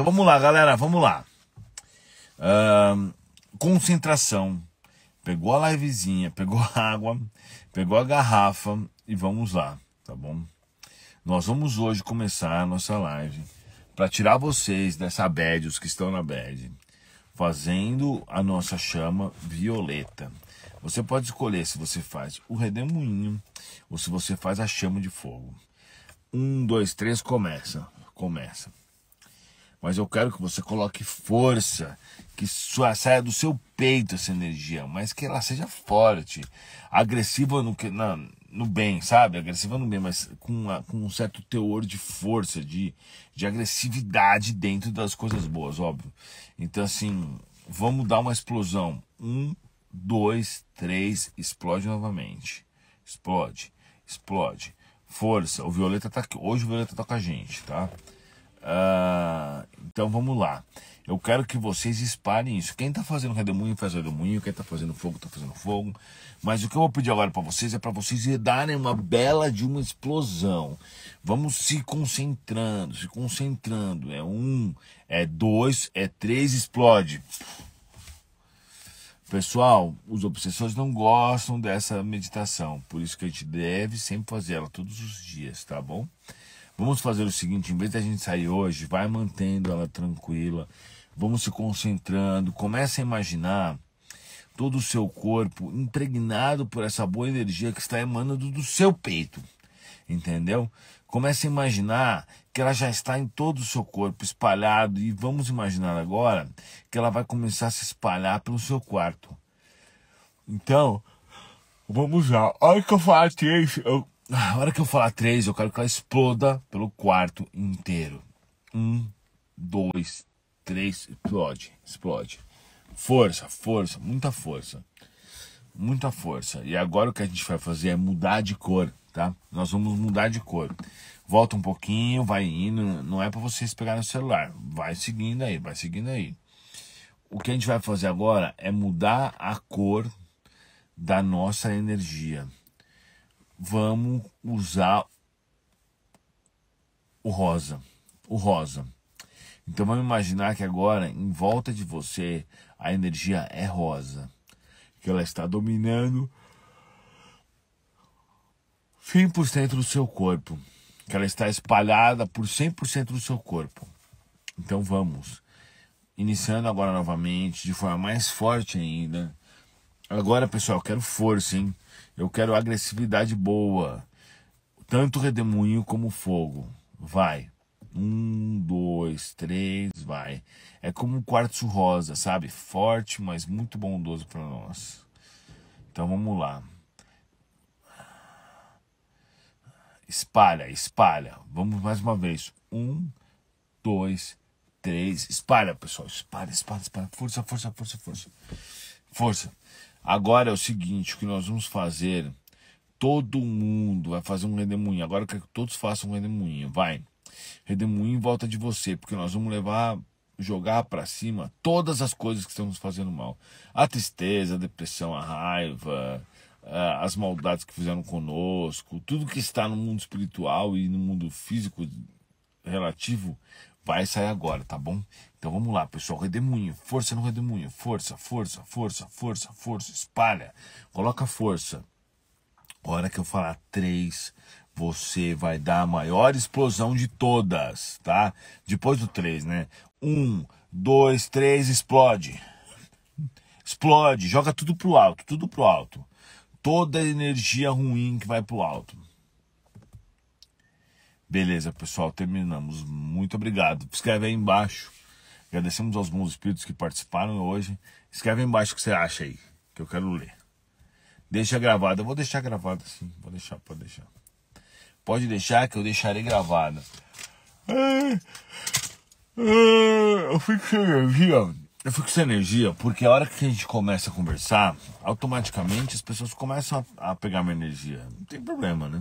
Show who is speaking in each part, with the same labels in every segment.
Speaker 1: Então vamos lá, galera, vamos lá. Uh, concentração. Pegou a livezinha, pegou a água, pegou a garrafa e vamos lá, tá bom? Nós vamos hoje começar a nossa live para tirar vocês dessa bad, os que estão na bad, fazendo a nossa chama violeta. Você pode escolher se você faz o redemoinho ou se você faz a chama de fogo. Um, dois, três, começa. Começa mas eu quero que você coloque força, que sua, saia do seu peito essa energia, mas que ela seja forte, agressiva no, na, no bem, sabe? Agressiva no bem, mas com, uma, com um certo teor de força, de, de agressividade dentro das coisas boas, óbvio. Então, assim, vamos dar uma explosão. Um, dois, três, explode novamente. Explode, explode. Força, o Violeta tá aqui. Hoje o Violeta tá com a gente, tá? Ah, então vamos lá. Eu quero que vocês espalhem isso. Quem está fazendo redemoinho faz redemoinho, quem está fazendo fogo está fazendo fogo. Mas o que eu vou pedir agora para vocês é para vocês darem uma bela de uma explosão. Vamos se concentrando, se concentrando. É um, é dois, é três, explode. Pessoal, os obsessores não gostam dessa meditação, por isso que a gente deve sempre fazer ela todos os dias, tá bom? Vamos fazer o seguinte, em vez da gente sair hoje, vai mantendo ela tranquila. Vamos se concentrando, começa a imaginar todo o seu corpo impregnado por essa boa energia que está emanando do seu peito. Entendeu? Comece a imaginar que ela já está em todo o seu corpo espalhado e vamos imaginar agora que ela vai começar a se espalhar pelo seu quarto. Então, vamos lá. olha que eu falar eu na ah, hora que eu falar três, eu quero que ela exploda pelo quarto inteiro. Um, dois, três, explode, explode. Força, força, muita força. Muita força. E agora o que a gente vai fazer é mudar de cor, tá? Nós vamos mudar de cor. Volta um pouquinho, vai indo. Não é para vocês pegarem o celular. Vai seguindo aí, vai seguindo aí. O que a gente vai fazer agora é mudar a cor da nossa energia vamos usar o rosa. O rosa. Então vamos imaginar que agora em volta de você a energia é rosa, que ela está dominando 100% do seu corpo, que ela está espalhada por 100% do seu corpo. Então vamos iniciando agora novamente de forma mais forte ainda Agora, pessoal, eu quero força, hein? Eu quero agressividade boa. Tanto redemoinho como fogo. Vai. Um, dois, três, vai. É como um quartzo rosa, sabe? Forte, mas muito bondoso para nós. Então vamos lá. Espalha, espalha. Vamos mais uma vez. Um, dois, três. Espalha, pessoal. Espalha, espalha, espalha. Força, força, força, força. Força. Agora é o seguinte, o que nós vamos fazer, todo mundo vai fazer um redemoinho. Agora eu quero que todos façam um redemoinho, vai. Redemoinho em volta de você, porque nós vamos levar jogar para cima todas as coisas que estão nos fazendo mal. A tristeza, a depressão, a raiva, as maldades que fizeram conosco, tudo que está no mundo espiritual e no mundo físico relativo, vai sair agora, tá bom? Então vamos lá, pessoal, redemoinho, força no redemoinho, força, força, força, força, força, espalha, coloca força. hora que eu falar três, você vai dar a maior explosão de todas, tá? Depois do três, né? Um, dois, três, explode. Explode, joga tudo pro alto, tudo pro alto. Toda energia ruim que vai pro alto. Beleza, pessoal, terminamos. Muito obrigado. Escreve aí embaixo. Agradecemos aos bons espíritos que participaram hoje. Escreve aí embaixo o que você acha aí, que eu quero ler. Deixa gravada. Eu vou deixar gravada sim. Vou deixar, pode deixar. Pode deixar que eu deixarei gravada. Eu fico sem energia. Eu fico sem energia porque a hora que a gente começa a conversar, automaticamente as pessoas começam a, a pegar minha energia. Não tem problema, né?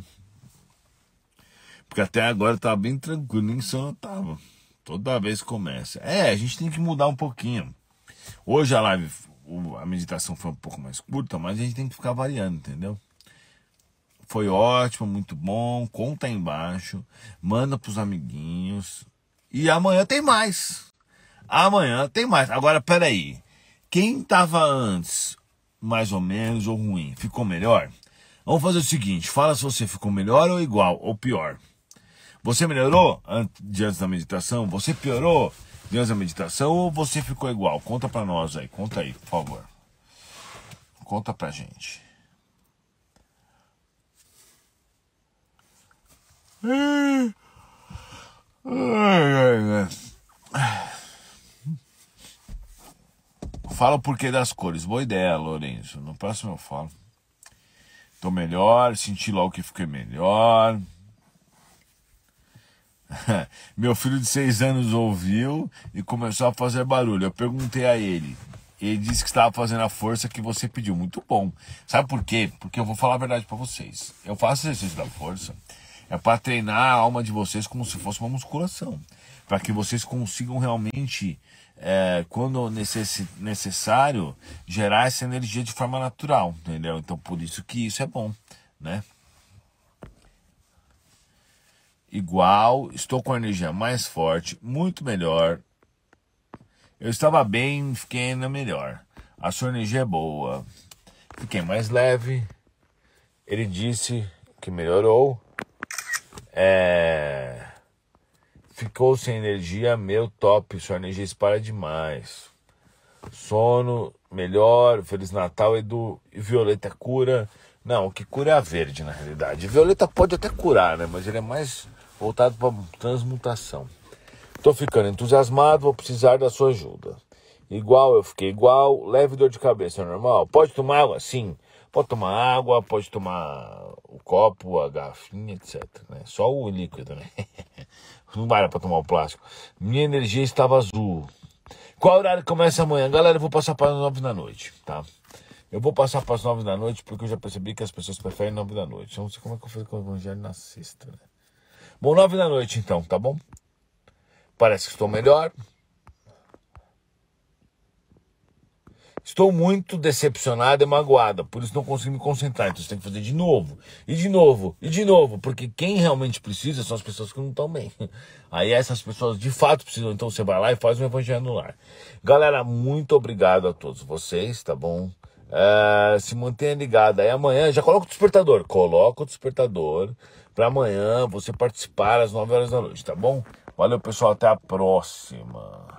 Speaker 1: Porque até agora tá bem tranquilo, nem eu tava. Toda vez começa. É, a gente tem que mudar um pouquinho. Hoje a live, a meditação foi um pouco mais curta, mas a gente tem que ficar variando, entendeu? Foi ótimo, muito bom. Conta aí embaixo, manda pros amiguinhos. E amanhã tem mais. Amanhã tem mais. Agora, peraí. Quem tava antes, mais ou menos, ou ruim, ficou melhor? Vamos fazer o seguinte: fala se você ficou melhor ou igual ou pior. Você melhorou diante da meditação? Você piorou diante da meditação ou você ficou igual? Conta para nós aí, conta aí, por favor. Conta pra gente. Fala o porquê das cores. Boa ideia, Lourenço. No próximo eu falo. Tô melhor, senti logo que fiquei melhor. Meu filho de seis anos ouviu e começou a fazer barulho. Eu perguntei a ele. Ele disse que estava fazendo a força que você pediu. Muito bom. Sabe por quê? Porque eu vou falar a verdade para vocês. Eu faço exercício da força. É para treinar a alma de vocês como se fosse uma musculação. Para que vocês consigam realmente, é, quando necess necessário, gerar essa energia de forma natural. Entendeu? Então, por isso que isso é bom, né? igual, estou com a energia mais forte, muito melhor. Eu estava bem, fiquei ainda melhor. A sua energia é boa. Fiquei mais leve. Ele disse que melhorou. É... Ficou sem energia, meu top. Sua energia espalha demais. Sono melhor. Feliz Natal, Edu. Violeta é cura. Não, o que cura é a verde, na realidade. Violeta pode até curar, né? Mas ele é mais voltado para transmutação. Tô ficando entusiasmado, vou precisar da sua ajuda. Igual, eu fiquei igual, leve dor de cabeça, é normal? Pode tomar água? Sim. Pode tomar água, pode tomar o copo, a garfinha, etc. Né? Só o líquido, né? Não vale para tomar o plástico. Minha energia estava azul. Qual horário começa amanhã? Galera, eu vou passar para as nove da noite, tá? Eu vou passar para as nove da noite porque eu já percebi que as pessoas preferem nove da noite. Eu não sei como é que eu fiz com o evangelho na sexta, né? Bom, nove da noite então, tá bom? Parece que estou melhor. Estou muito decepcionada, e magoada, por isso não consigo me concentrar. Então você tem que fazer de novo, e de novo, e de novo, porque quem realmente precisa são as pessoas que não estão bem. Aí essas pessoas de fato precisam, então você vai lá e faz um evangelho no lar. Galera, muito obrigado a todos vocês, tá bom? é, se mantenha ligado. Aí amanhã já coloca o despertador. Coloca o despertador para amanhã você participar às 9 horas da noite, tá bom? Valeu, pessoal. Até a próxima.